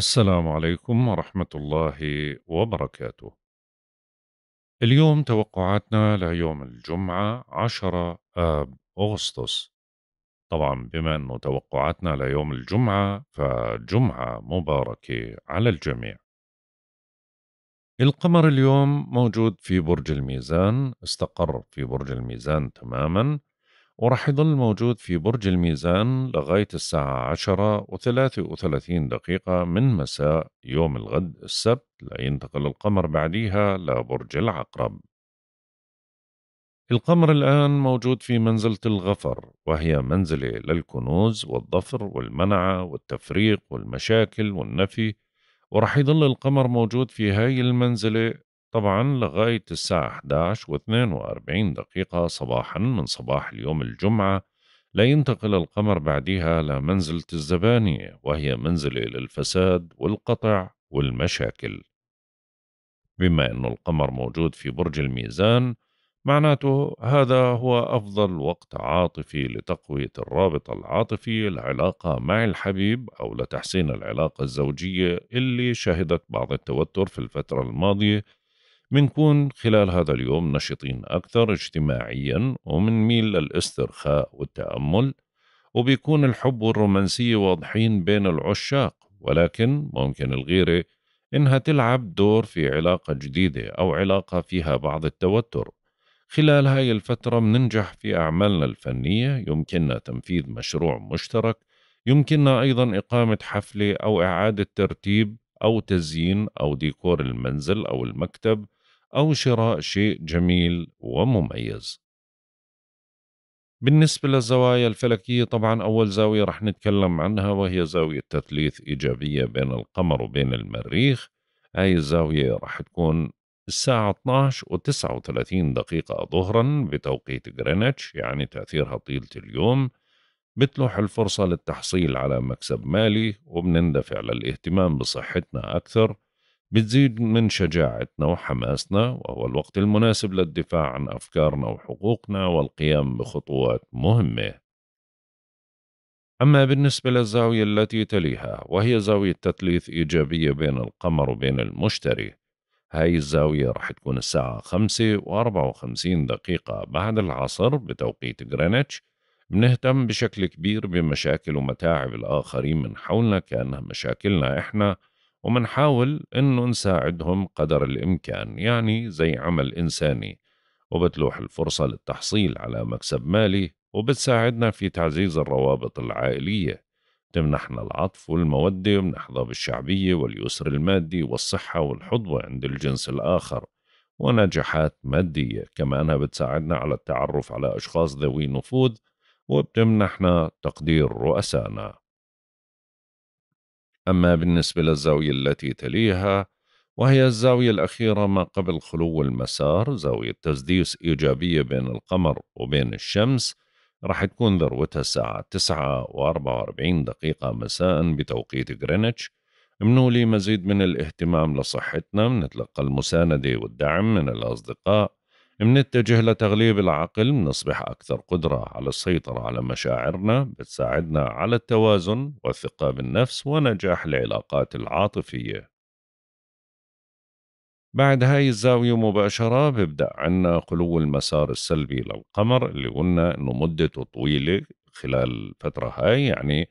السلام عليكم ورحمة الله وبركاته. اليوم توقعاتنا ليوم الجمعة 10 آب أغسطس. طبعا بما أنه توقعاتنا ليوم الجمعة فجمعة مباركة على الجميع. القمر اليوم موجود في برج الميزان، استقر في برج الميزان تماما، وراح يظل موجود في برج الميزان لغاية الساعة 10 و33 دقيقة من مساء يوم الغد السبت لينتقل القمر بعديها لبرج العقرب القمر الآن موجود في منزلة الغفر وهي منزلة للكنوز والظفر والمنعة والتفريق والمشاكل والنفي ورح يظل القمر موجود في هاي المنزلة طبعا لغاية الساعة 11 و42 دقيقة صباحا من صباح اليوم الجمعة لينتقل القمر بعدها لمنزلة الزبانية وهي منزلة للفساد والقطع والمشاكل بما أن القمر موجود في برج الميزان معناته هذا هو أفضل وقت عاطفي لتقوية الرابط العاطفي العلاقة مع الحبيب أو لتحسين العلاقة الزوجية اللي شهدت بعض التوتر في الفترة الماضية بنكون خلال هذا اليوم نشطين أكثر اجتماعيا ومنميل للاسترخاء والتأمل وبيكون الحب والرومانسية واضحين بين العشاق ولكن ممكن الغيرة إنها تلعب دور في علاقة جديدة أو علاقة فيها بعض التوتر خلال هاي الفترة مننجح في أعمالنا الفنية يمكننا تنفيذ مشروع مشترك يمكننا أيضا إقامة حفلة أو إعادة ترتيب أو تزيين أو ديكور المنزل أو المكتب أو شراء شيء جميل ومميز بالنسبة للزوايا الفلكية طبعا أول زاوية رح نتكلم عنها وهي زاوية تثليث إيجابية بين القمر وبين المريخ هاي الزاوية رح تكون الساعة 12 و 39 دقيقة ظهرا بتوقيت غرينتش يعني تأثيرها طيلة اليوم بتلوح الفرصة للتحصيل على مكسب مالي وبنندفع للاهتمام بصحتنا أكثر بتزيد من شجاعتنا وحماسنا وهو الوقت المناسب للدفاع عن أفكارنا وحقوقنا والقيام بخطوات مهمة أما بالنسبة للزاوية التي تليها وهي زاوية تثليث إيجابية بين القمر وبين المشتري هاي الزاوية رح تكون الساعة 5 و54 دقيقة بعد العصر بتوقيت غرينتش بنهتم بشكل كبير بمشاكل ومتاعب الآخرين من حولنا كأنها مشاكلنا إحنا ومنحاول إنه نساعدهم قدر الإمكان يعني زي عمل إنساني وبتلوح الفرصة للتحصيل على مكسب مالي وبتساعدنا في تعزيز الروابط العائلية تمنحنا العطف والمودة ومنحظى بالشعبية واليسر المادي والصحة والحظوة عند الجنس الآخر ونجاحات مادية أنها بتساعدنا على التعرف على أشخاص ذوي نفوذ وبتمنحنا تقدير رؤسائنا أما بالنسبة للزاوية التي تليها وهي الزاوية الأخيرة ما قبل خلو المسار زاوية تسديس إيجابية بين القمر وبين الشمس راح تكون ذروتها الساعة 9 و44 دقيقة مساء بتوقيت غرينتش امنوا لي مزيد من الاهتمام لصحتنا نتلقى المساندة والدعم من الأصدقاء منتجه لتغليب العقل منصبح أكثر قدرة على السيطرة على مشاعرنا بتساعدنا على التوازن والثقة بالنفس ونجاح العلاقات العاطفية بعد هاي الزاوية مباشرة ببدأ عنا خلو المسار السلبي للقمر اللي قلنا إنه مدته طويلة خلال الفترة هاي يعني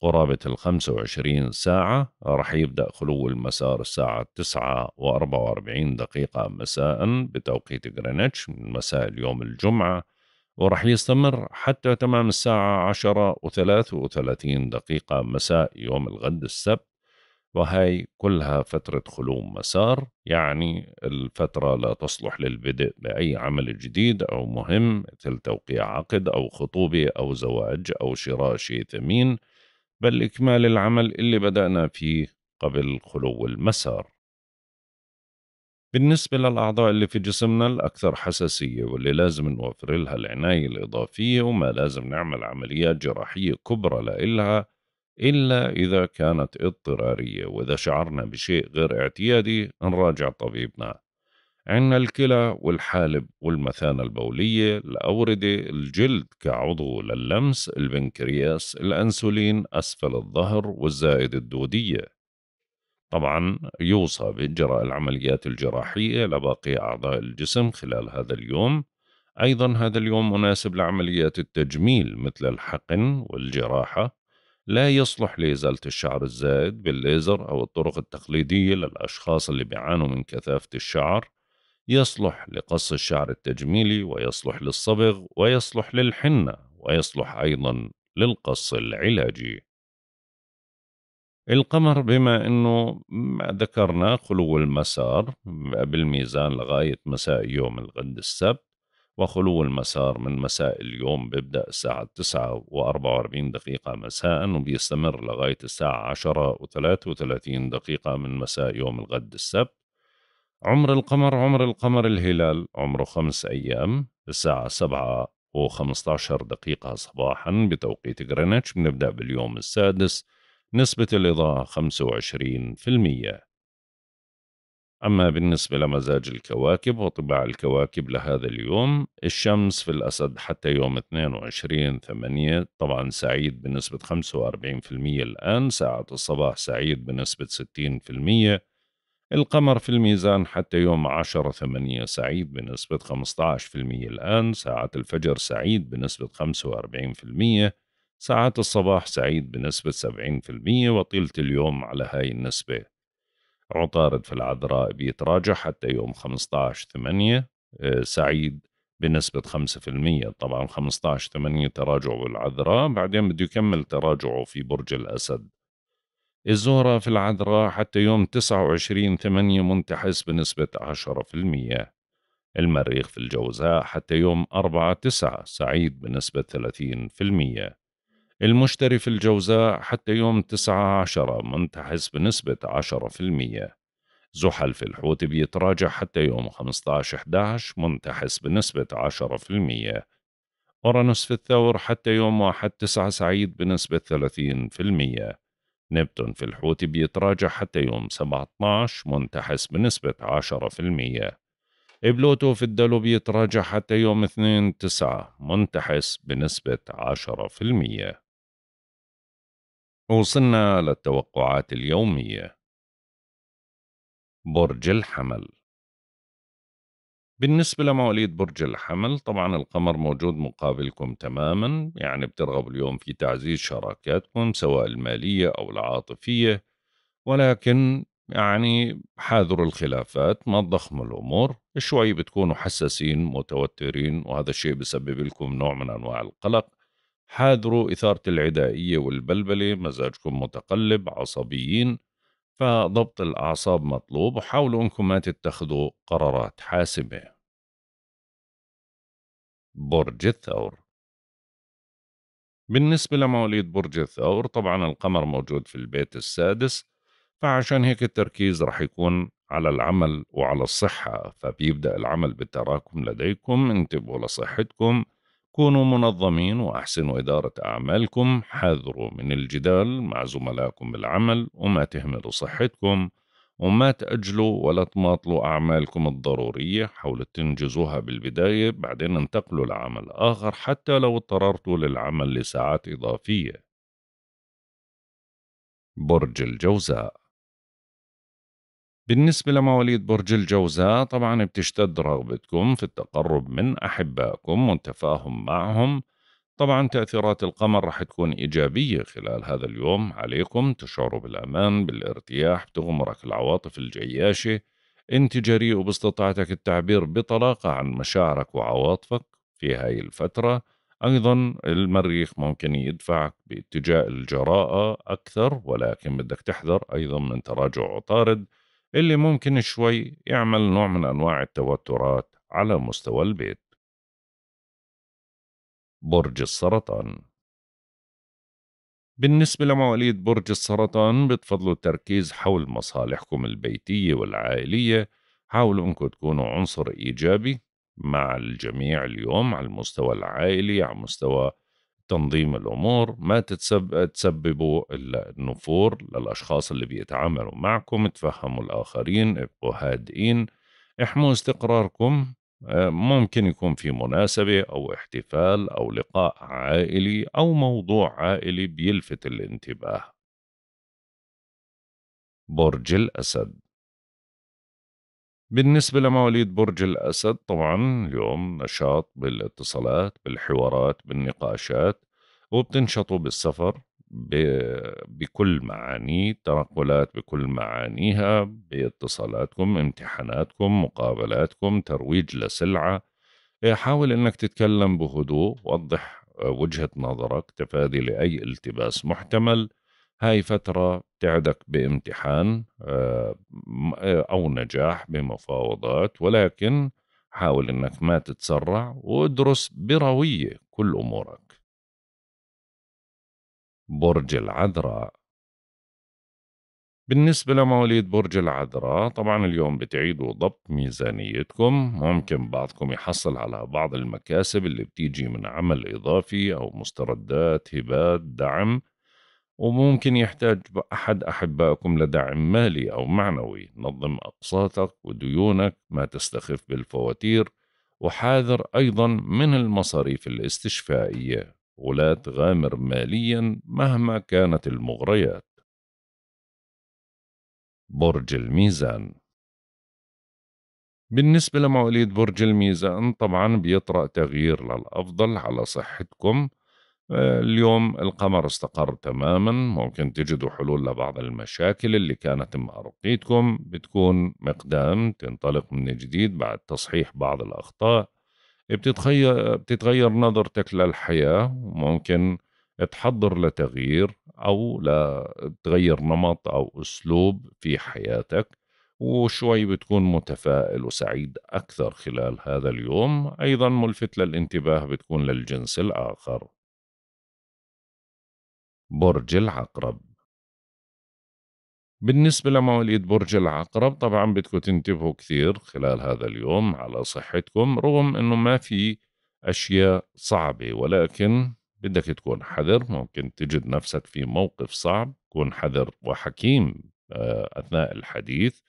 قرابة الخمسة وعشرين ساعة راح يبدأ خلو المسار الساعة تسعة وأربعة وأربعين دقيقة مساء بتوقيت غرينتش من مساء اليوم الجمعة وراح يستمر حتى تمام الساعة عشرة وثلاث وثلاثين دقيقة مساء يوم الغد السبت وهي كلها فترة خلو مسار يعني الفترة لا تصلح للبدء بأي عمل جديد أو مهم مثل توقيع عقد أو خطوبة أو زواج أو شراء شيء ثمين بل إكمال العمل اللي بدأنا فيه قبل خلو المسار بالنسبة للأعضاء اللي في جسمنا الأكثر حساسية واللي لازم نوفر لها العناية الإضافية وما لازم نعمل عمليات جراحية كبرى لإلها إلا إذا كانت اضطرارية وإذا شعرنا بشيء غير اعتيادي نراجع طبيبنا عنا الكلى والحالب والمثانة البولية الأوردة الجلد كعضو لللمس البنكرياس الأنسولين أسفل الظهر والزائدة الدودية طبعا يوصى بإجراء العمليات الجراحية لباقي أعضاء الجسم خلال هذا اليوم أيضا هذا اليوم مناسب لعمليات التجميل مثل الحقن والجراحة لا يصلح لإزالة الشعر الزائد بالليزر أو الطرق التقليدية للأشخاص اللي بيعانوا من كثافة الشعر يصلح لقص الشعر التجميلي ويصلح للصبغ ويصلح للحنة ويصلح أيضا للقص العلاجي القمر بما أنه ذكرنا خلو المسار بالميزان لغاية مساء يوم الغد السبت وخلو المسار من مساء اليوم بيبدأ الساعة 9 و44 دقيقة مساء وبيستمر لغاية الساعة 10 و33 دقيقة من مساء يوم الغد السبت عمر القمر عمر القمر الهلال عمره خمس أيام الساعة سبعة و15 دقيقة صباحا بتوقيت غرينتش بنبدأ باليوم السادس نسبة الإضاءة 25% أما بالنسبة لمزاج الكواكب وطباع الكواكب لهذا اليوم الشمس في الأسد حتى يوم 22 8 طبعا سعيد بنسبة 45% الآن ساعة الصباح سعيد بنسبة 60% القمر في الميزان حتى يوم 10 8 سعيد بنسبة 15% الآن ساعة الفجر سعيد بنسبة 45% ساعة الصباح سعيد بنسبة 70% وطيلة اليوم على هاي النسبة عطارد في العذراء بيتراجع حتى يوم 15 8 آه، سعيد بنسبة 5% طبعا 15 8 تراجع بالعذراء بعدين بده يكمل تراجعه في برج الأسد الزهرة في العذراء حتى يوم 29 8 منتحس بنسبة 10% المريخ في الجوزاء حتى يوم 4 9 سعيد بنسبة 30% المشتري في الجوزاء حتى يوم تسعة عشرة منتحس بنسبة 10% زحل في الحوت بيتراجع حتى يوم 15 11 منتحس بنسبة 10% أورانوس في الثور حتى يوم 1 9 سعيد بنسبة 30% نبتون في الحوت بيتراجع حتى يوم 17 منتحس بنسبة 10% بلوتو في الدلو بيتراجع حتى يوم 2 9 منتحس بنسبة 10% وصلنا للتوقعات اليومية برج الحمل بالنسبة لمواليد برج الحمل طبعا القمر موجود مقابلكم تماما يعني بترغبوا اليوم في تعزيز شراكاتكم سواء المالية أو العاطفية ولكن يعني حاذروا الخلافات ما تضخموا الأمور شوي بتكونوا حساسين متوترين وهذا الشيء بسبب لكم نوع من أنواع القلق حاذروا إثارة العدائية والبلبلة مزاجكم متقلب عصبيين فضبط الأعصاب مطلوب وحاولوا أنكم ما تتخذوا قرارات حاسمة برج الثور بالنسبة لمواليد برج الثور طبعا القمر موجود في البيت السادس فعشان هيك التركيز رح يكون على العمل وعلى الصحة فبيبدأ العمل بالتراكم لديكم انتبهوا لصحتكم كونوا منظمين وأحسنوا إدارة أعمالكم حذروا من الجدال مع زملائكم بالعمل وما تهملوا صحتكم وما تأجلوا ولا تماطلوا أعمالكم الضرورية حاولوا تنجزوها بالبداية بعدين انتقلوا لعمل آخر حتى لو اضطررتوا للعمل لساعات إضافية برج الجوزاء بالنسبة لمواليد برج الجوزاء طبعا بتشتد رغبتكم في التقرب من أحبائكم والتفاهم معهم طبعا تأثيرات القمر رح تكون إيجابية خلال هذا اليوم عليكم تشعروا بالأمان بالارتياح بتغمرك العواطف الجياشة أنت جريء باستطاعتك التعبير بطلاقة عن مشاعرك وعواطفك في هاي الفترة أيضا المريخ ممكن يدفعك باتجاه الجراءة أكثر ولكن بدك تحذر أيضا من تراجع عطارد اللي ممكن شوي يعمل نوع من أنواع التوترات على مستوى البيت برج السرطان بالنسبة لمواليد برج السرطان بتفضلوا التركيز حول مصالحكم البيتية والعائلية حاولوا أنكم تكونوا عنصر إيجابي مع الجميع اليوم على المستوى العائلي على مستوى تنظيم الأمور ما تتسب... تسببوا النفور للأشخاص اللي بيتعاملوا معكم تفهموا الآخرين ابقوا هادئين احموا استقراركم آه، ممكن يكون في مناسبة أو احتفال أو لقاء عائلي أو موضوع عائلي بيلفت الانتباه برج الأسد بالنسبة لمواليد برج الأسد طبعا اليوم نشاط بالاتصالات بالحوارات بالنقاشات وبتنشطوا بالسفر بكل معانيه تنقلات بكل معانيها باتصالاتكم امتحاناتكم مقابلاتكم ترويج لسلعة إيه، حاول أنك تتكلم بهدوء وضح وجهة نظرك تفادي لأي التباس محتمل هاي فترة تعدك بامتحان آه، آه، أو نجاح بمفاوضات ولكن حاول إنك ما تتسرع وادرس بروية كل أمورك برج العذراء بالنسبة لمواليد برج العذراء طبعا اليوم بتعيدوا ضبط ميزانيتكم ممكن بعضكم يحصل على بعض المكاسب اللي بتيجي من عمل إضافي أو مستردات هبات دعم وممكن يحتاج أحد أحبائكم لدعم مالي أو معنوي نظم أقساطك وديونك ما تستخف بالفواتير وحاذر أيضا من المصاريف الاستشفائية ولا تغامر ماليا مهما كانت المغريات برج الميزان بالنسبة لمواليد برج الميزان طبعا بيطرأ تغيير للأفضل على صحتكم آه، اليوم القمر استقر تماما ممكن تجدوا حلول لبعض المشاكل اللي كانت مأرقيتكم بتكون مقدام تنطلق من جديد بعد تصحيح بعض الأخطاء بتتغير, بتتغير نظرتك للحياة ممكن تحضر لتغيير أو لتغير نمط أو أسلوب في حياتك وشوي بتكون متفائل وسعيد أكثر خلال هذا اليوم أيضا ملفت للانتباه بتكون للجنس الآخر برج العقرب بالنسبة لمواليد برج العقرب طبعا بدكم تنتبهوا كثير خلال هذا اليوم على صحتكم رغم انه ما في اشياء صعبة ولكن بدك تكون حذر ممكن تجد نفسك في موقف صعب كون حذر وحكيم آه، أثناء الحديث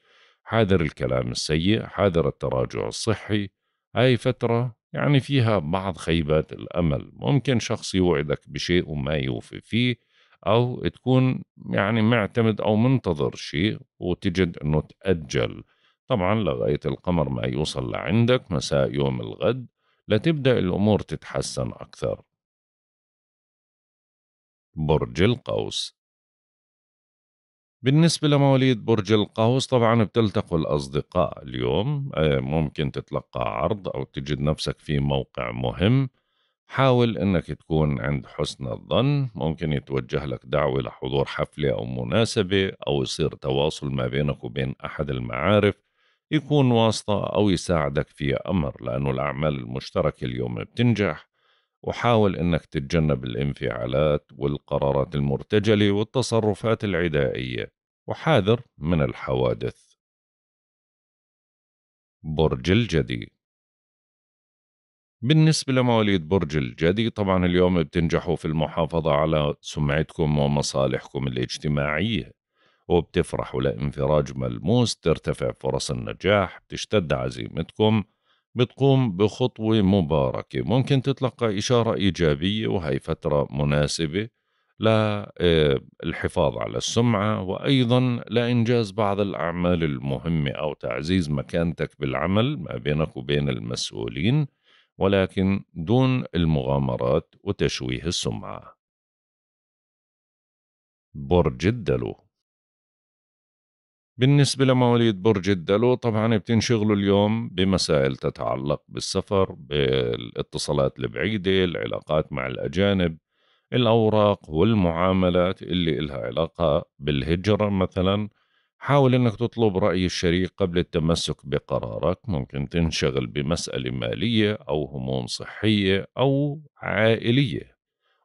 حاذر الكلام السيء حاذر التراجع الصحي هاي فترة يعني فيها بعض خيبات الأمل ممكن شخص يوعدك بشيء وما يوفي فيه او تكون يعني معتمد او منتظر شيء وتجد انه تاجل طبعا لغايه القمر ما يوصل لعندك مساء يوم الغد لتبدا الامور تتحسن اكثر برج القوس بالنسبة لمواليد برج القوس طبعا بتلتقوا الأصدقاء اليوم آه، ممكن تتلقى عرض أو تجد نفسك في موقع مهم حاول انك تكون عند حسن الظن ممكن يتوجه لك دعوة لحضور حفلة او مناسبة او يصير تواصل ما بينك وبين احد المعارف يكون واسطة او يساعدك في امر لانه الاعمال المشتركة اليوم بتنجح وحاول انك تتجنب الانفعالات والقرارات المرتجلة والتصرفات العدائية وحاذر من الحوادث برج الجدي بالنسبة لمواليد برج الجدي طبعا اليوم بتنجحوا في المحافظة على سمعتكم ومصالحكم الاجتماعية وبتفرحوا لانفراج ملموس ترتفع فرص النجاح بتشتد عزيمتكم بتقوم بخطوة مباركة ممكن تتلقى إشارة إيجابية وهي فترة مناسبة للحفاظ آه، على السمعة وأيضا لإنجاز بعض الأعمال المهمة أو تعزيز مكانتك بالعمل ما بينك وبين المسؤولين ولكن دون المغامرات وتشويه السمعة. برج الدلو بالنسبة لمواليد برج الدلو طبعا بتنشغلوا اليوم بمسائل تتعلق بالسفر بالاتصالات البعيدة العلاقات مع الأجانب الأوراق والمعاملات اللي إلها علاقة بالهجرة مثلا حاول أنك تطلب رأي الشريك قبل التمسك بقرارك ممكن تنشغل بمسألة مالية أو هموم صحية أو عائلية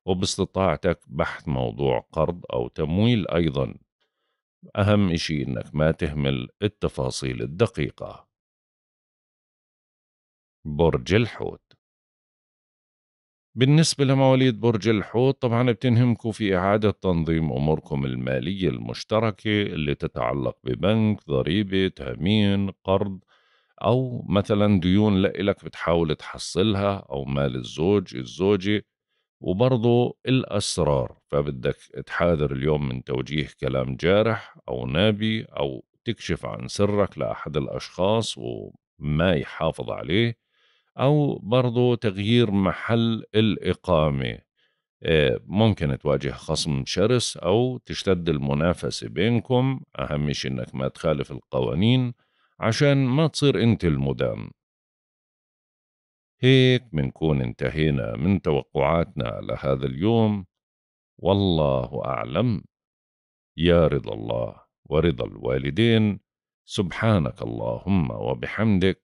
وباستطاعتك بحث موضوع قرض أو تمويل أيضا أهم إشي إنك ما تهمل التفاصيل الدقيقة برج الحوت بالنسبة لمواليد برج الحوت طبعا بتنهمكم في إعادة تنظيم أموركم المالية المشتركة اللي تتعلق ببنك ضريبة تأمين قرض أو مثلا ديون لإلك بتحاول تحصلها أو مال الزوج الزوجة وبرضه الأسرار فبدك تحاذر اليوم من توجيه كلام جارح أو نابي أو تكشف عن سرك لأحد الأشخاص وما يحافظ عليه أو برضو تغيير محل الإقامة آه، ممكن تواجه خصم شرس أو تشتد المنافسة بينكم أهم شيء إنك ما تخالف القوانين عشان ما تصير أنت المدان هيك منكون انتهينا من توقعاتنا لهذا اليوم والله أعلم يا رضا الله ورضا الوالدين سبحانك اللهم وبحمدك